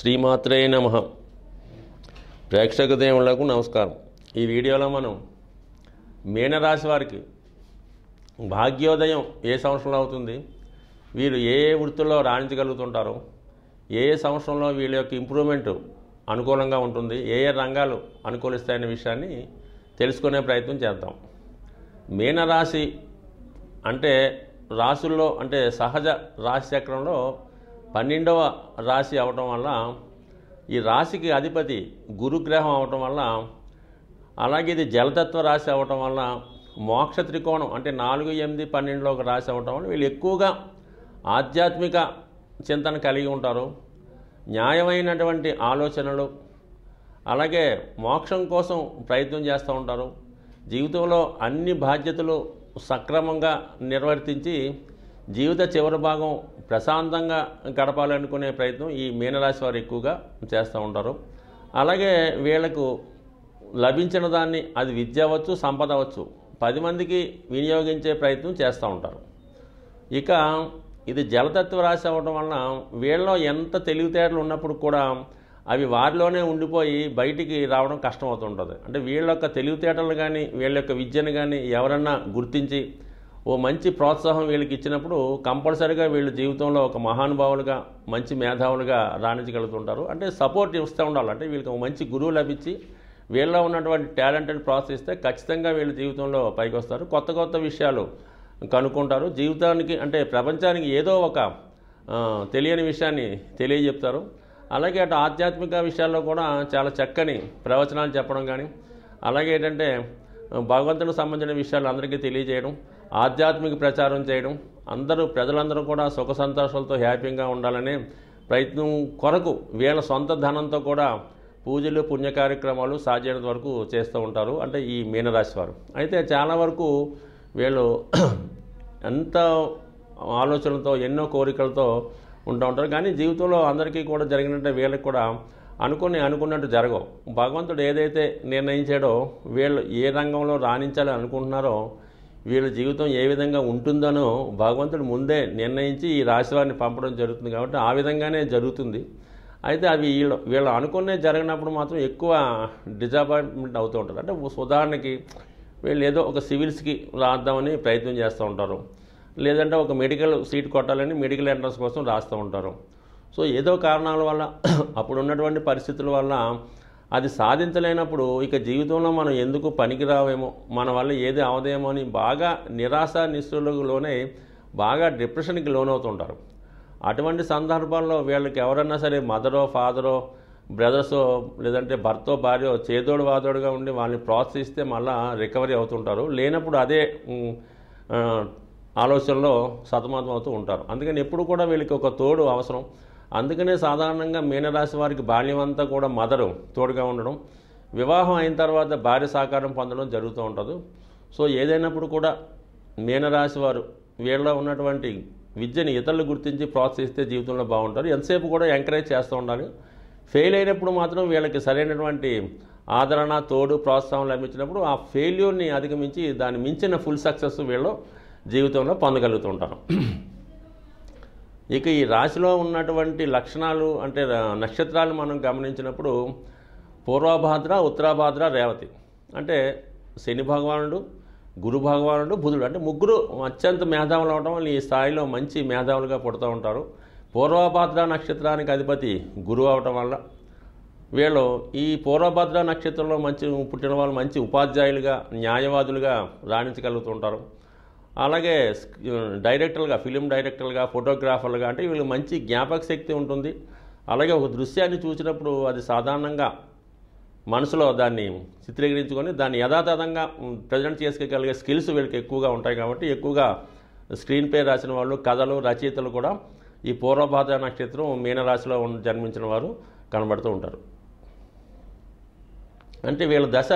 శ్రీమాత్రే నమ ప్రేక్షక దేవులకు నమస్కారం ఈ వీడియోలో మనం మీనరాశి వారికి భాగ్యోదయం ఏ సంవత్సరంలో అవుతుంది వీరు ఏ వృత్తిలో రాణించగలుగుతుంటారో ఏ సంవత్సరంలో వీళ్ళ యొక్క ఇంప్రూవ్మెంట్ అనుకూలంగా ఉంటుంది ఏ ఏ రంగాలు అనుకూలిస్తాయనే విషయాన్ని తెలుసుకునే ప్రయత్నం చేద్దాం మీనరాశి అంటే రాసుల్లో అంటే సహజ రాశి చక్రంలో పన్నెండవ రాశి అవటం వల్ల ఈ రాశికి అధిపతి గురుగ్రహం అవటం వల్ల అలాగే ఇది జలతత్వ రాశి అవటం వల్ల మోక్ష త్రికోణం అంటే నాలుగు ఎనిమిది పన్నెండులో ఒక రాశి అవటం వల్ల వీళ్ళు ఎక్కువగా ఆధ్యాత్మిక చింతన కలిగి ఉంటారు న్యాయమైనటువంటి ఆలోచనలు అలాగే మోక్షం కోసం ప్రయత్నం చేస్తూ ఉంటారు జీవితంలో అన్ని బాధ్యతలు సక్రమంగా నిర్వర్తించి జీవిత చివరి భాగం ప్రశాంతంగా గడపాలనుకునే ప్రయత్నం ఈ మీనరాశి వారు ఎక్కువగా చేస్తూ ఉంటారు అలాగే వీళ్లకు లభించిన దాన్ని అది విద్య అవ్వచ్చు సంపద అవ్వచ్చు పది మందికి వినియోగించే ప్రయత్నం చేస్తూ ఉంటారు ఇక ఇది జలతత్వ రాశి అవ్వడం వలన వీళ్ళలో ఎంత తెలివితేటలు ఉన్నప్పుడు కూడా అవి వారిలోనే ఉండిపోయి బయటికి రావడం కష్టమవుతుంటుంది అంటే వీళ్ళ యొక్క తెలివితేటలు కానీ వీళ్ళ యొక్క విద్యను కానీ ఎవరన్నా గుర్తించి ఓ మంచి ప్రోత్సాహం వీళ్ళకి ఇచ్చినప్పుడు కంపల్సరీగా వీళ్ళు జీవితంలో ఒక మహానుభావులుగా మంచి మేధావులుగా రాణించగలుగుతుంటారు అంటే సపోర్ట్ ఇస్తూ ఉండాలి అంటే వీళ్ళకి ఒక మంచి గురువు లభించి వీళ్ళలో ఉన్నటువంటి టాలెంటెడ్ ప్రాసెస్ ఇస్తే ఖచ్చితంగా వీళ్ళ జీవితంలో పైకి వస్తారు కొత్త కొత్త విషయాలు కనుక్కుంటారు జీవితానికి అంటే ప్రపంచానికి ఏదో ఒక తెలియని విషయాన్ని తెలియజెప్తారు అలాగే అటు ఆధ్యాత్మిక విషయాల్లో కూడా చాలా చక్కని ప్రవచనాలు చెప్పడం కానీ అలాగే ఏంటంటే భగవంతుడికి సంబంధించిన విషయాలు అందరికీ తెలియజేయడం ఆధ్యాత్మిక ప్రచారం చేయడం అందరూ ప్రజలందరూ కూడా సుఖ సంతోషాలతో హ్యాపీగా ఉండాలనే ప్రయత్నం కొరకు వీళ్ళ సొంత ధనంతో కూడా పూజలు పుణ్య కార్యక్రమాలు సాధ్యమైన వరకు చేస్తూ ఉంటారు అంటే ఈ మీనరాశి వారు అయితే చాలా వరకు వీళ్ళు ఎంత ఆలోచనలతో ఎన్నో కోరికలతో ఉంటూ ఉంటారు కానీ జీవితంలో అందరికీ కూడా జరిగినట్టే వీళ్ళకి కూడా అనుకుని అనుకున్నట్టు జరగవు భగవంతుడు ఏదైతే నిర్ణయించాడో వీళ్ళు ఏ రంగంలో రాణించాలి అనుకుంటున్నారో వీళ్ళ జీవితం ఏ విధంగా ఉంటుందనో భగవంతుడు ముందే నిర్ణయించి ఈ రాశివారిని పంపడం జరుగుతుంది కాబట్టి ఆ విధంగానే జరుగుతుంది అయితే అవి వీళ్ళు వీళ్ళు అనుకునే జరిగినప్పుడు మాత్రం ఎక్కువ డిజాపాయింట్మెంట్ అవుతూ ఉంటారు అంటే ఉదాహరణకి వీళ్ళు ఏదో ఒక సివిల్స్కి రాద్దామని ప్రయత్నం చేస్తూ ఉంటారు లేదంటే ఒక మెడికల్ సీట్ కొట్టాలని మెడికల్ ఎంట్రన్స్ కోసం రాస్తూ ఉంటారు సో ఏదో కారణాల వల్ల అప్పుడు ఉన్నటువంటి పరిస్థితుల వల్ల అది సాధించలేనప్పుడు ఇక జీవితంలో మనం ఎందుకు పనికిరావేమో మన వల్ల ఏది అవదేమో అని బాగా నిరాశ నిస్సులలోనే బాగా డిప్రెషన్కి లోనవుతుంటారు అటువంటి సందర్భాల్లో వీళ్ళకి ఎవరన్నా సరే మదరో ఫాదరో బ్రదర్సో లేదంటే భర్తో భార్య చేదోడు వాదోడుగా ఉండి వాళ్ళని ప్రోత్సహిస్తే మళ్ళీ రికవరీ అవుతుంటారు లేనప్పుడు అదే ఆలోచనలో సతమతం అవుతూ ఉంటారు అందుకని ఎప్పుడు కూడా వీళ్ళకి ఒక తోడు అవసరం అందుకనే సాధారణంగా మీనరాశి వారికి బాల్యం అంతా కూడా మదరు తోడుగా ఉండడం వివాహం అయిన తర్వాత భార్య సహకారం పొందడం జరుగుతూ ఉంటుంది సో ఏదైనప్పుడు కూడా మీనరాశి వారు వీళ్ళలో ఉన్నటువంటి విద్యని ఇతరులు గుర్తించి ప్రోత్సహిస్తే జీవితంలో బాగుంటారు ఎంతసేపు కూడా ఎంకరేజ్ చేస్తూ ఉండాలి ఫెయిల్ అయినప్పుడు మాత్రం వీళ్ళకి సరైనటువంటి ఆదరణ తోడు ప్రోత్సాహం లభించినప్పుడు ఆ ఫెయిల్యూర్ని అధిగమించి దాన్ని మించిన ఫుల్ సక్సెస్ వీళ్ళు జీవితంలో పొందగలుగుతుంటారు ఇక ఈ రాశిలో ఉన్నటువంటి లక్షణాలు అంటే నక్షత్రాలు మనం గమనించినప్పుడు పూర్వభాద్ర ఉత్తరాభాద్ర రేవతి అంటే శని భగవానుడు గురు భగవానుడు బుధుడు అంటే ముగ్గురు అత్యంత మేధావులు అవడం వల్ల ఈ స్థాయిలో మంచి మేధావులుగా పుడుతూ ఉంటారు పూర్వభాద్ర నక్షత్రానికి అధిపతి గురువు అవటం వల్ల వీళ్ళు ఈ పూర్వభద్ర నక్షత్రంలో మంచి పుట్టిన వాళ్ళు మంచి ఉపాధ్యాయులుగా న్యాయవాదులుగా రాణించగలుగుతుంటారు అలాగే డైరెక్టర్లుగా ఫిలిం డైరెక్టర్లుగా ఫోటోగ్రాఫర్లుగా అంటే వీళ్ళు మంచి జ్ఞాపక శక్తి ఉంటుంది అలాగే ఒక దృశ్యాన్ని చూసినప్పుడు అది సాధారణంగా మనసులో దాన్ని చిత్రీకరించుకొని దాన్ని యథాతథంగా ప్రజెంట్ చేసుకోగలిగే స్కిల్స్ వీళ్ళకి ఎక్కువగా ఉంటాయి కాబట్టి ఎక్కువగా స్క్రీన్ పే రాసిన వాళ్ళు కథలు రచయితలు కూడా ఈ పూర్వభాద నక్షత్రం మీనరాశిలో జన్మించిన వారు కనబడుతూ ఉంటారు అంటే వీళ్ళ దశ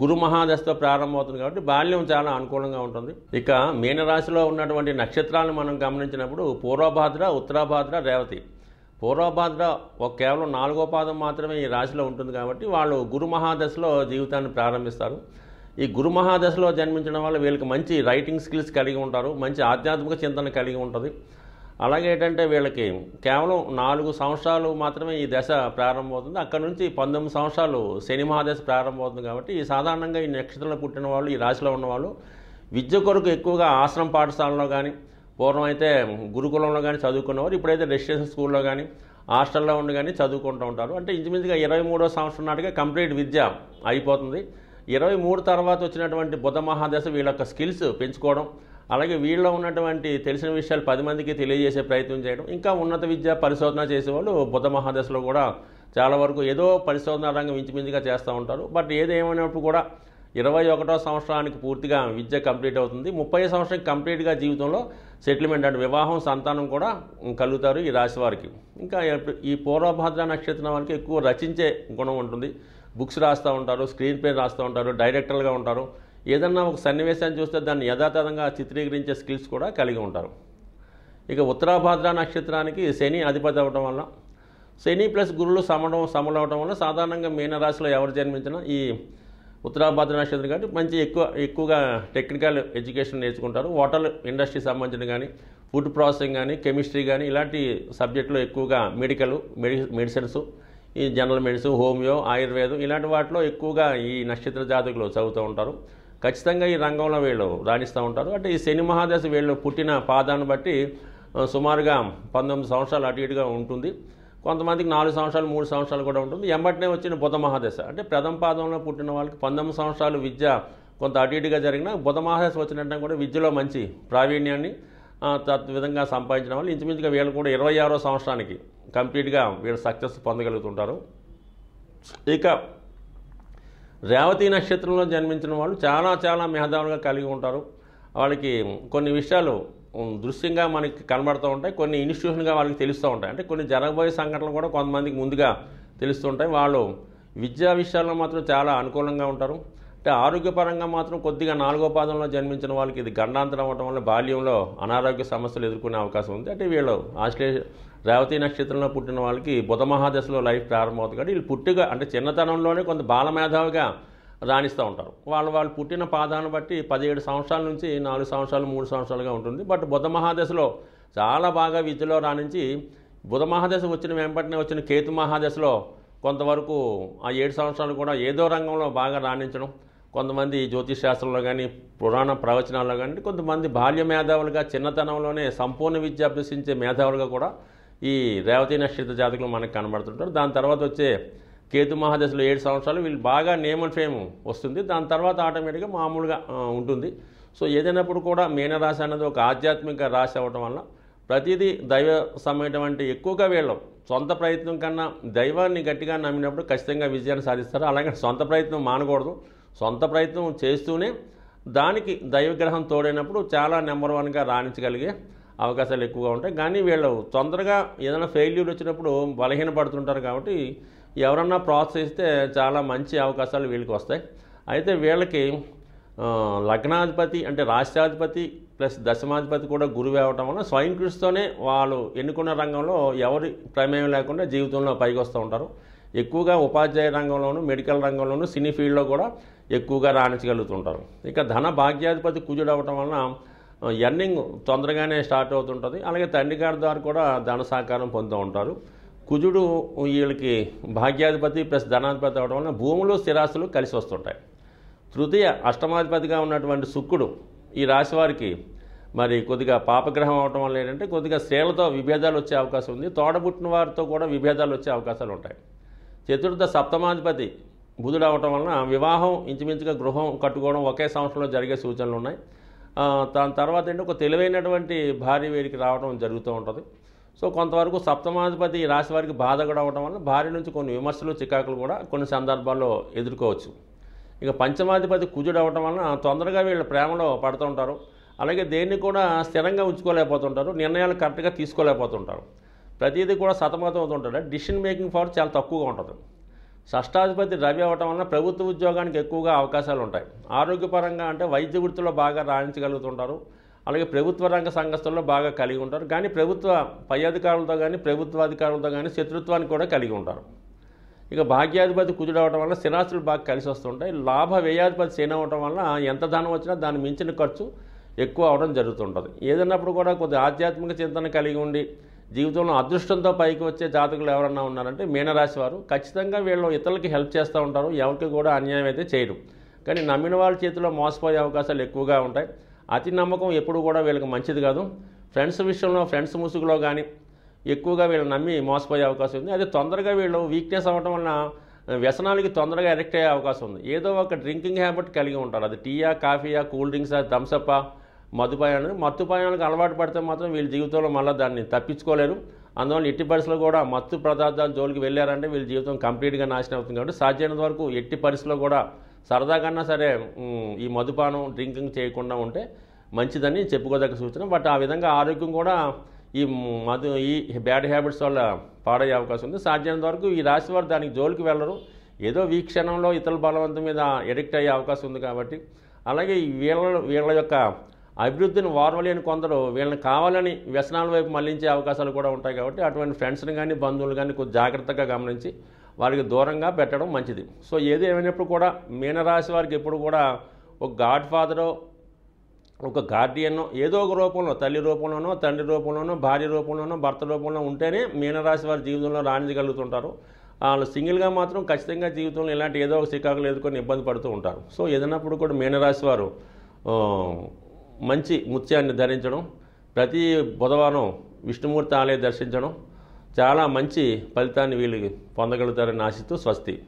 గురు మహాదశతో ప్రారంభమవుతుంది కాబట్టి బాల్యం చాలా అనుకూలంగా ఉంటుంది ఇక మీనరాశిలో ఉన్నటువంటి నక్షత్రాలను మనం గమనించినప్పుడు పూర్వభాద్ర ఉత్తరాభాద్ర రేవతి పూర్వభాద్ర ఒక కేవలం నాలుగో పాదం మాత్రమే ఈ రాశిలో ఉంటుంది కాబట్టి వాళ్ళు గురు మహాదశలో జీవితాన్ని ప్రారంభిస్తారు ఈ గురు మహాదశలో జన్మించడం వల్ల వీళ్ళకి మంచి రైటింగ్ స్కిల్స్ కలిగి ఉంటారు మంచి ఆధ్యాత్మిక చింతన కలిగి ఉంటుంది అలాగే ఏంటంటే వీళ్ళకి కేవలం నాలుగు సంవత్సరాలు మాత్రమే ఈ దశ ప్రారంభమవుతుంది అక్కడ నుంచి పంతొమ్మిది సంవత్సరాలు సినిమా దశ ప్రారంభమవుతుంది కాబట్టి ఈ సాధారణంగా ఈ నక్షత్రంలో పుట్టిన వాళ్ళు ఈ రాశిలో ఉన్నవాళ్ళు విద్య కొరకు ఎక్కువగా ఆశ్రమ పాఠశాలలో కానీ పూర్వం అయితే గురుకులంలో కానీ చదువుకున్నవారు ఇప్పుడైతే రెసిడెన్షియల్ స్కూల్లో కానీ హాస్టల్లో ఉండి కానీ చదువుకుంటూ ఉంటారు అంటే ఇంచుమించుగా ఇరవై మూడో సంవత్సరం నాటికి కంప్లీట్ విద్య అయిపోతుంది ఇరవై మూడు తర్వాత వచ్చినటువంటి బుధ మహాదశ వీళ్ళ యొక్క స్కిల్స్ పెంచుకోవడం అలాగే వీళ్ళలో ఉన్నటువంటి తెలిసిన విషయాలు పది మందికి తెలియజేసే ప్రయత్నం చేయడం ఇంకా ఉన్నత విద్య పరిశోధన చేసేవాళ్ళు బుద్ధ మహాదశలో కూడా చాలా వరకు ఏదో పరిశోధన రంగం ఇంచుమించుగా చేస్తూ ఉంటారు బట్ ఏదేమైనప్పుడు కూడా ఇరవై ఒకటో సంవత్సరానికి పూర్తిగా విద్య కంప్లీట్ అవుతుంది ముప్పై సంవత్సరం కంప్లీట్గా జీవితంలో సెటిల్మెంట్ అంటే వివాహం సంతానం కూడా కలుగుతారు ఈ రాశి వారికి ఇంకా ఈ పూర్వభద్ర నక్షత్రం వారికి ఎక్కువ రచించే గుణం ఉంటుంది బుక్స్ రాస్తూ ఉంటారు స్క్రీన్ ప్లే రాస్తూ ఉంటారు డైరెక్టర్గా ఉంటారు ఏదన్నా ఒక సన్నివేశాన్ని చూస్తే దాన్ని యథాతథంగా చిత్రీకరించే స్కిల్స్ కూడా కలిగి ఉంటారు ఇక ఉత్తరాభాద్ర నక్షత్రానికి శని అధిపతి అవ్వడం వల్ల శని ప్లస్ గురువులు సమడం సమలవడం వల్ల సాధారణంగా మీనరాశిలో ఎవరు జన్మించినా ఈ ఉత్తరాభాద్ర నక్షత్రం కాబట్టి మంచి ఎక్కువ ఎక్కువగా టెక్నికల్ ఎడ్యుకేషన్ నేర్చుకుంటారు హోటల్ ఇండస్ట్రీ సంబంధించిన కానీ ఫుడ్ ప్రాసెసింగ్ కానీ కెమిస్ట్రీ కానీ ఇలాంటి సబ్జెక్టులో ఎక్కువగా మెడికల్ మెడి మెడిసిన్స్ ఈ జనరల్ మెడిసిన్ హోమియో ఆయుర్వేదం ఇలాంటి వాటిలో ఎక్కువగా ఈ నక్షత్ర జాతకులు చదువుతూ ఉంటారు ఖచ్చితంగా ఈ రంగంలో వీళ్ళు రాణిస్తూ ఉంటారు అంటే ఈ శని మహాదశ వీళ్ళు పుట్టిన పాదాన్ని బట్టి సుమారుగా పంతొమ్మిది సంవత్సరాలు అటు ఇటుగా ఉంటుంది కొంతమందికి నాలుగు సంవత్సరాలు మూడు సంవత్సరాలు కూడా ఉంటుంది ఎంబటినే వచ్చిన బుధ మహాదశ అంటే ప్రథమ పాదంలో పుట్టిన వాళ్ళకి పంతొమ్మిది సంవత్సరాలు విద్య కొంత అటు ఇటుగా జరిగిన బుధ మహాదశ వచ్చినట్టు కూడా విద్యలో మంచి ప్రావీణ్యాన్ని తద్విధంగా సంపాదించిన వాళ్ళు ఇంచుమించుగా వీళ్ళు కూడా ఇరవై ఆరో సంవత్సరానికి కంప్లీట్గా వీళ్ళు సక్సెస్ పొందగలుగుతుంటారు ఇక రేవతి నక్షత్రంలో జన్మించిన వాళ్ళు చాలా చాలా మేధావులుగా కలిగి ఉంటారు వాళ్ళకి కొన్ని విషయాలు దృశ్యంగా మనకి కనబడుతూ ఉంటాయి కొన్ని ఇన్స్టిట్యూషన్గా వాళ్ళకి తెలుస్తూ ఉంటాయి అంటే కొన్ని జరగబోయే సంఘటనలు కూడా కొంతమందికి ముందుగా తెలుస్తుంటాయి వాళ్ళు విద్యా విషయాల్లో మాత్రం చాలా అనుకూలంగా ఉంటారు అంటే ఆరోగ్యపరంగా మాత్రం కొద్దిగా నాలుగో పాదంలో జన్మించిన వాళ్ళకి ఇది గండాంతరం అవటం వల్ల బాల్యంలో అనారోగ్య సమస్యలు ఎదుర్కొనే అవకాశం ఉంది అంటే వీళ్ళు ఆశ్లే రేవతి నక్షత్రంలో పుట్టిన వాళ్ళకి బుధ మహాదశలో లైఫ్ ప్రారంభమవుతుంది కాబట్టి వీళ్ళు పుట్టిగా అంటే చిన్నతనంలోనే కొంత బాలమేధావిగా రాణిస్తూ ఉంటారు వాళ్ళు వాళ్ళు పుట్టిన పాదాన్ని బట్టి పదిహేడు సంవత్సరాల నుంచి నాలుగు సంవత్సరాలు మూడు సంవత్సరాలుగా ఉంటుంది బట్ బుధ మహాదశలో చాలా బాగా విద్యలో రాణించి బుధ మహాదశ వచ్చిన వెంపటనే వచ్చిన కేతు మహాదశలో కొంతవరకు ఆ ఏడు సంవత్సరాలు కూడా ఏదో రంగంలో బాగా రాణించడం కొంతమంది జ్యోతిష్ శాస్త్రంలో కానీ పురాణ ప్రవచనాల్లో కానీ కొంతమంది బాల్య మేధావులుగా చిన్నతనంలోనే సంపూర్ణ విద్య అభ్యసించే మేధావులుగా కూడా ఈ రేవతి నక్షత్ర జాతకులు మనకు కనబడుతుంటారు దాని తర్వాత వచ్చే కేతు మహాదశలో ఏడు సంవత్సరాలు వీళ్ళు బాగా నేమ్ అండ్ ఫేమ్ వస్తుంది దాని తర్వాత ఆటోమేటిక్గా మామూలుగా ఉంటుంది సో ఏదైనప్పుడు కూడా మీనరాశి అనేది ఒక ఆధ్యాత్మిక రాశి అవ్వటం వల్ల ప్రతిదీ దైవ సమైనటువంటి ఎక్కువగా వీళ్ళం సొంత ప్రయత్నం కన్నా దైవాన్ని గట్టిగా నమ్మినప్పుడు ఖచ్చితంగా విజయాన్ని సాధిస్తారు అలాగే సొంత ప్రయత్నం మానకూడదు సొంత ప్రయత్నం చేస్తూనే దానికి దైవగ్రహం తోడైనప్పుడు చాలా నెంబర్ వన్గా రాణించగలిగే అవకాశాలు ఎక్కువగా ఉంటాయి కానీ వీళ్ళు తొందరగా ఏదైనా ఫెయిల్యూర్ వచ్చినప్పుడు బలహీనపడుతుంటారు కాబట్టి ఎవరన్నా ప్రోత్సహిస్తే చాలా మంచి అవకాశాలు వీళ్ళకి వస్తాయి అయితే వీళ్ళకి లగ్నాధిపతి అంటే రాష్ట్రాధిపతి ప్లస్ దశమాధిపతి కూడా గురువు అవ్వటం వల్ల స్వయం కృషితోనే వాళ్ళు ఎన్నుకున్న రంగంలో ఎవరి ప్రమేయం లేకుండా జీవితంలో పైకి వస్తూ ఉంటారు ఎక్కువగా ఉపాధ్యాయ రంగంలోనూ మెడికల్ రంగంలోనూ సినీ ఫీల్డ్లో కూడా ఎక్కువగా రాణించగలుగుతుంటారు ఇక ధన భాగ్యాధిపతి కుజుడు అవ్వటం వలన ఎర్నింగ్ తొందరగానే స్టార్ట్ అవుతుంటుంది అలాగే తండ్రి గారి ద్వారా కూడా ధన సహకారం పొందుతూ ఉంటారు కుజుడు వీళ్ళకి భాగ్యాధిపతి ప్లస్ ధనాధిపతి అవడం వలన భూములు స్థిరాస్తులు కలిసి వస్తుంటాయి తృతీయ అష్టమాధిపతిగా ఉన్నటువంటి శుక్రుడు ఈ రాశి వారికి మరి కొద్దిగా పాపగ్రహం అవటం వల్ల ఏంటంటే కొద్దిగా స్త్రీలతో విభేదాలు వచ్చే అవకాశం ఉంది తోడబుట్టిన వారితో కూడా విభేదాలు వచ్చే అవకాశాలు ఉంటాయి చతుర్థ సప్తమాధిపతి బుధుడు అవటం వలన వివాహం ఇంచుమించుగా గృహం కట్టుకోవడం ఒకే సంవత్సరంలో జరిగే సూచనలు ఉన్నాయి దాని తర్వాత ఏంటి ఒక తెలివైనటువంటి భార్య వీరికి రావడం జరుగుతూ ఉంటుంది సో కొంతవరకు సప్తమాధిపతి ఈ రాశి వారికి బాధ కూడా అవడం వల్ల భార్య నుంచి కొన్ని విమర్శలు చికాకులు కూడా కొన్ని సందర్భాల్లో ఎదుర్కోవచ్చు ఇక పంచమాధిపతి కుజుడు అవడం వలన తొందరగా వీళ్ళు ప్రేమలో పడుతూ ఉంటారు అలాగే దేన్ని కూడా స్థిరంగా ఉంచుకోలేకపోతుంటారు నిర్ణయాలు కరెక్ట్గా తీసుకోలేకపోతుంటారు ప్రతిదీ కూడా సతమతం అవుతుంటారు డిసిషన్ మేకింగ్ పవర్ చాలా తక్కువగా ఉంటుంది షష్టాధిపతి రవి అవటం వలన ప్రభుత్వ ఉద్యోగానికి ఎక్కువగా అవకాశాలు ఉంటాయి ఆరోగ్యపరంగా అంటే వైద్య వృత్తిలో బాగా రాణించగలుగుతుంటారు అలాగే ప్రభుత్వ రంగ సంఘస్థల్లో బాగా కలిగి ఉంటారు కానీ ప్రభుత్వ పై అధికారులతో కానీ ప్రభుత్వ అధికారులతో కానీ శత్రుత్వాన్ని కూడా కలిగి ఉంటారు ఇక భాగ్యాధిపతి కుదుడు అవడం వల్ల స్థిరాస్తులు బాగా కలిసి వస్తుంటాయి లాభ వ్యయాధిపతి సేన అవడం వల్ల ఎంత ధనం వచ్చినా దాని మించిన ఖర్చు ఎక్కువ అవడం జరుగుతుంటుంది ఏదన్నప్పుడు కూడా కొద్దిగా ఆధ్యాత్మిక చింతన కలిగి ఉండి జీవితంలో అదృష్టంతో పైకి వచ్చే జాతకులు ఎవరన్నా ఉన్నారంటే మీనరాశి వారు ఖచ్చితంగా వీళ్ళు ఇతరులకి హెల్ప్ చేస్తూ ఉంటారు ఎవరికి కూడా అన్యాయం అయితే చేయడం కానీ నమ్మిన వాళ్ళ చేతిలో మోసపోయే అవకాశాలు ఎక్కువగా ఉంటాయి అతి నమ్మకం ఎప్పుడు కూడా వీళ్ళకి మంచిది కాదు ఫ్రెండ్స్ విషయంలో ఫ్రెండ్స్ ముసుగులో కానీ ఎక్కువగా వీళ్ళు నమ్మి మోసపోయే అవకాశం ఉంది అదే తొందరగా వీళ్ళు వీక్నెస్ అవ్వడం వలన వ్యసనాలకి తొందరగా ఎడిక్ట్ అయ్యే అవకాశం ఉంది ఏదో ఒక డ్రింకింగ్ హ్యాబిట్ కలిగి ఉంటారు అది టీయా కాఫీయా కూల్ డ్రింక్సా థమ్సప్పా మద్దుపాయానికి మత్తుపాయాలకు అలవాటు పడితే మాత్రం వీళ్ళ జీవితంలో మళ్ళీ దాన్ని తప్పించుకోలేరు అందువల్ల ఎట్టి పరిస్థితుల్లో కూడా మత్తు పదార్థాల జోలికి వెళ్ళారంటే వీళ్ళ జీవితం కంప్లీట్గా నాశనం అవుతుంది కాబట్టి సాధ్యమైనంత వరకు ఎట్టి పరిస్థితుల్లో కూడా సరదాకన్నా సరే ఈ మధుపానం డ్రింకింగ్ చేయకుండా ఉంటే మంచిదని చెప్పుకోదగ్గ సూచన బట్ ఆ విధంగా ఆరోగ్యం కూడా ఈ మధు ఈ బ్యాడ్ హ్యాబిట్స్ వల్ల పాడయ్యే అవకాశం ఉంది సాధ్యమైనంత వరకు ఈ రాశి వారు దానికి జోలికి వెళ్ళరు ఏదో వీక్షణంలో ఇతరుల బలవంతం మీద ఎడిక్ట్ అయ్యే అవకాశం ఉంది కాబట్టి అలాగే వీళ్ళ వీళ్ళ యొక్క అభివృద్ధిని వారవలేని కొందరు వీళ్ళని కావాలని వ్యసనాల వైపు మళ్లించే అవకాశాలు కూడా ఉంటాయి కాబట్టి అటువంటి ఫ్రెండ్స్ని కానీ బంధువులు కానీ కొద్ది జాగ్రత్తగా గమనించి వారికి దూరంగా పెట్టడం మంచిది సో ఏది ఏమైనప్పుడు కూడా మీనరాశి వారికి ఎప్పుడు కూడా ఒక గాడ్ ఫాదరో ఒక గార్డియన్ ఏదో ఒక రూపంలో తల్లి రూపంలోనో తండ్రి రూపంలోనో భార్య రూపంలోనో భర్త రూపంలో ఉంటేనే మీనరాశి వారి జీవితంలో రాణించగలుగుతుంటారు వాళ్ళు సింగిల్గా మాత్రం ఖచ్చితంగా జీవితంలో ఇలాంటి ఏదో ఒక చికాకులు ఎదుర్కొని ఇబ్బంది పడుతూ ఉంటారు సో ఏదైనప్పుడు కూడా మీనరాశి వారు మంచి ముత్యాన్ని ధరించడం ప్రతి బుధవారం విష్ణుమూర్తి ఆలయ దర్శించడం చాలా మంచి ఫలితాన్ని వీళ్ళు పొందగలుగుతారని ఆశిస్తూ స్వస్తి